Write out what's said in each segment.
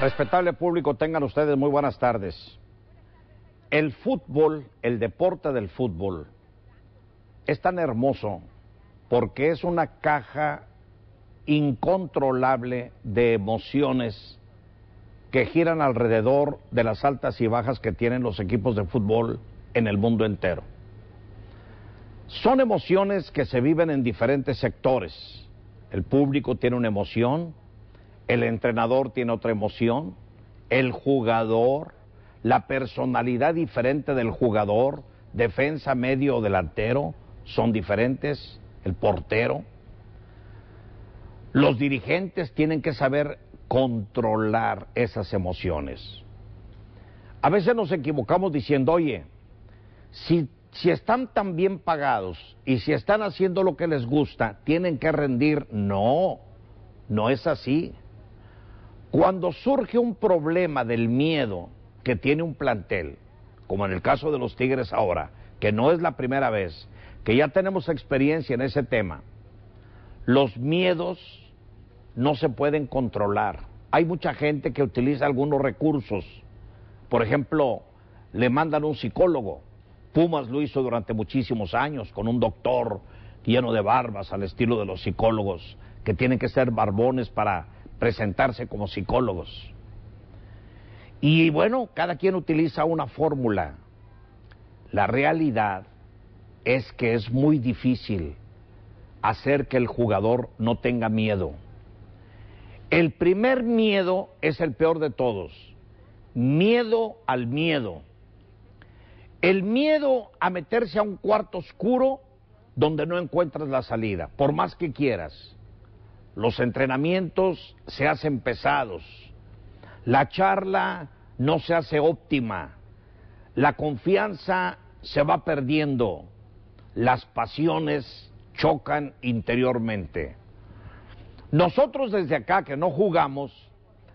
Respetable público, tengan ustedes muy buenas tardes. El fútbol, el deporte del fútbol, es tan hermoso porque es una caja incontrolable de emociones que giran alrededor de las altas y bajas que tienen los equipos de fútbol en el mundo entero. Son emociones que se viven en diferentes sectores. El público tiene una emoción, el entrenador tiene otra emoción, el jugador, la personalidad diferente del jugador, defensa, medio o delantero, son diferentes, el portero. Los dirigentes tienen que saber controlar esas emociones. A veces nos equivocamos diciendo, oye, si, están tan bien pagados y si están haciendo lo que les gusta, tienen que rendir. No, no es así. Cuando surge un problema del miedo que tiene un plantel, como en el caso de los Tigres ahora, que no es la primera vez, que ya tenemos experiencia en ese tema, los miedos no se pueden controlar. Hay mucha gente que utiliza algunos recursos. Por ejemplo, le mandan un psicólogo. Pumas lo hizo durante muchísimos años con un doctor lleno de barbas al estilo de los psicólogos, que tienen que ser barbones para presentarse como psicólogos. Y bueno, cada quien utiliza una fórmula. La realidad es que es muy difícil hacer que el jugador no tenga miedo. El primer miedo es el peor de todos. Miedo al miedo. El miedo a meterse a un cuarto oscuro donde no encuentras la salida, por más que quieras. Los entrenamientos se hacen pesados. La charla no se hace óptima. La confianza se va perdiendo. Las pasiones chocan interiormente. Nosotros desde acá que no jugamos,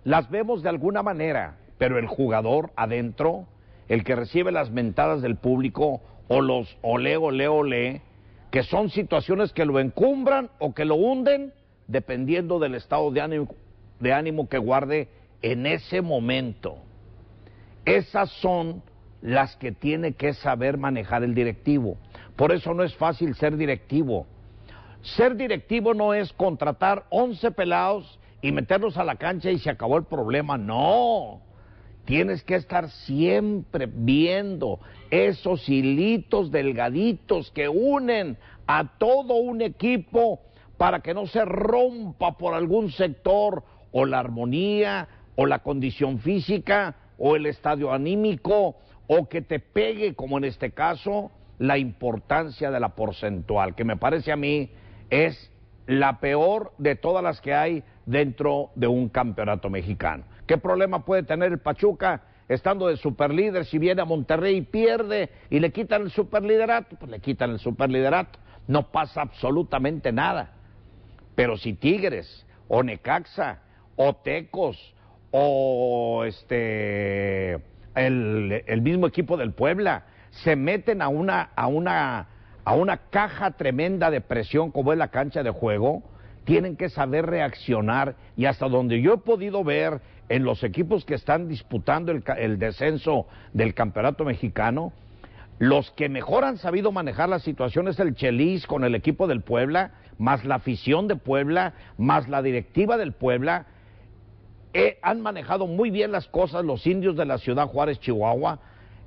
las vemos de alguna manera, pero el jugador adentro, el que recibe las mentadas del público o los ole, ole, ole, que son situaciones que lo encumbran o que lo hunden, dependiendo del estado de ánimo, de ánimo que guarde en ese momento. Esas son las que tiene que saber manejar el directivo. Por eso no es fácil ser directivo. Ser directivo no es contratar 11 pelados y meterlos a la cancha y se acabó el problema. No. Tienes que estar siempre viendo esos hilitos delgaditos que unen a todo un equipo para que no se rompa por algún sector o la armonía o la condición física o el estadio anímico o que te pegue, como en este caso, la importancia de la porcentual, que me parece a mí es la peor de todas las que hay dentro de un campeonato mexicano. ¿Qué problema puede tener el Pachuca estando de superlíder si viene a Monterrey y pierde y le quitan el superliderato? Pues le quitan el superliderato, no pasa absolutamente nada. Pero si Tigres, o Necaxa, o Tecos, o este el, mismo equipo del Puebla, se meten a una, a una, a una caja tremenda de presión como es la cancha de juego, tienen que saber reaccionar y hasta donde yo he podido ver en los equipos que están disputando el descenso del campeonato mexicano, los que mejor han sabido manejar la situación es el Chelis con el equipo del Puebla, más la afición de Puebla, más la directiva del Puebla. Eh, han manejado muy bien las cosas los indios de la ciudad Juárez, Chihuahua.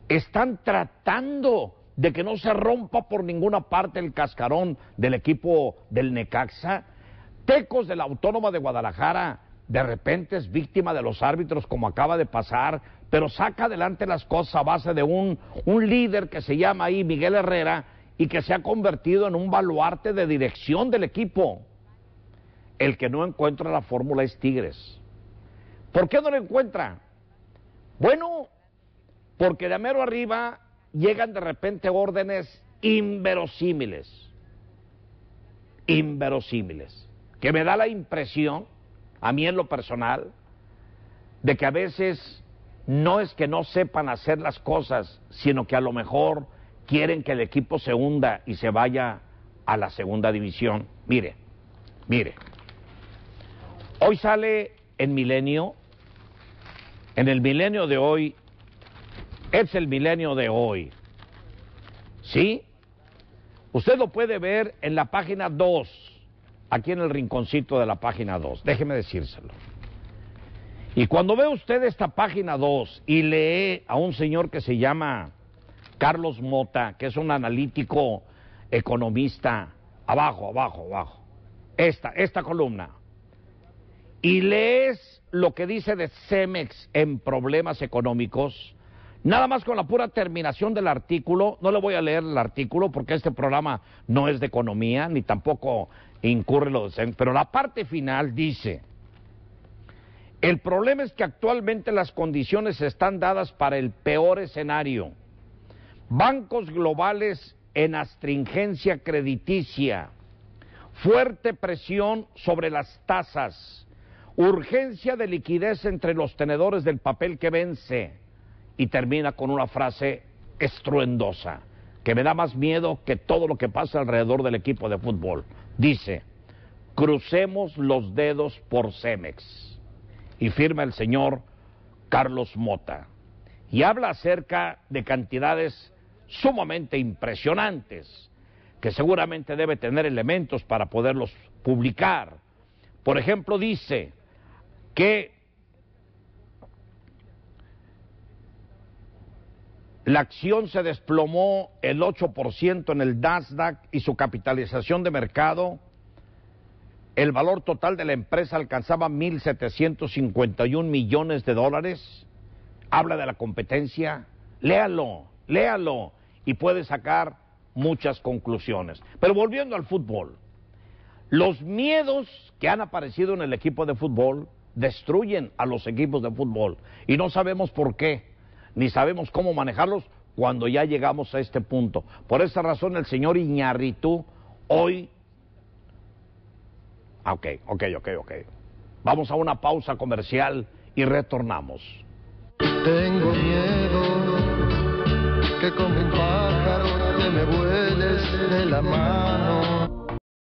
Están tratando de que no se rompa por ninguna parte el cascarón del equipo del Necaxa. Tecos de la Autónoma de Guadalajara de repente es víctima de los árbitros como acaba de pasar, pero saca adelante las cosas a base de un, un líder que se llama ahí Miguel Herrera y que se ha convertido en un baluarte de dirección del equipo. El que no encuentra la fórmula es Tigres. ¿Por qué no lo encuentra? Bueno, porque de mero arriba llegan de repente órdenes inverosímiles. Inverosímiles. Que me da la impresión a mí en lo personal, de que a veces no es que no sepan hacer las cosas, sino que a lo mejor quieren que el equipo se hunda y se vaya a la segunda división. Mire, mire, hoy sale en Milenio, en el Milenio de hoy, es el Milenio de hoy, ¿sí? Usted lo puede ver en la página 2 aquí en el rinconcito de la página 2. Déjeme decírselo. Y cuando ve usted esta página 2 y lee a un señor que se llama Carlos Mota, que es un analítico economista, abajo, abajo, abajo, esta, esta columna, y lees lo que dice de Cemex en problemas económicos, Nada más con la pura terminación del artículo, no le voy a leer el artículo porque este programa no es de economía ni tampoco incurre lo de... Pero la parte final dice, el problema es que actualmente las condiciones están dadas para el peor escenario. Bancos globales en astringencia crediticia, fuerte presión sobre las tasas, urgencia de liquidez entre los tenedores del papel que vence y termina con una frase estruendosa, que me da más miedo que todo lo que pasa alrededor del equipo de fútbol. Dice, crucemos los dedos por Cemex. Y firma el señor Carlos Mota. Y habla acerca de cantidades sumamente impresionantes, que seguramente debe tener elementos para poderlos publicar. Por ejemplo, dice que La acción se desplomó el 8% en el Nasdaq y su capitalización de mercado. El valor total de la empresa alcanzaba 1.751 millones de dólares. Habla de la competencia. Léalo, léalo y puede sacar muchas conclusiones. Pero volviendo al fútbol, los miedos que han aparecido en el equipo de fútbol destruyen a los equipos de fútbol y no sabemos por qué ni sabemos cómo manejarlos cuando ya llegamos a este punto. Por esa razón el señor Iñarritu hoy... Ah, ok, ok, ok, ok. Vamos a una pausa comercial y retornamos. Tengo miedo que con pájaro me vueles de la mano.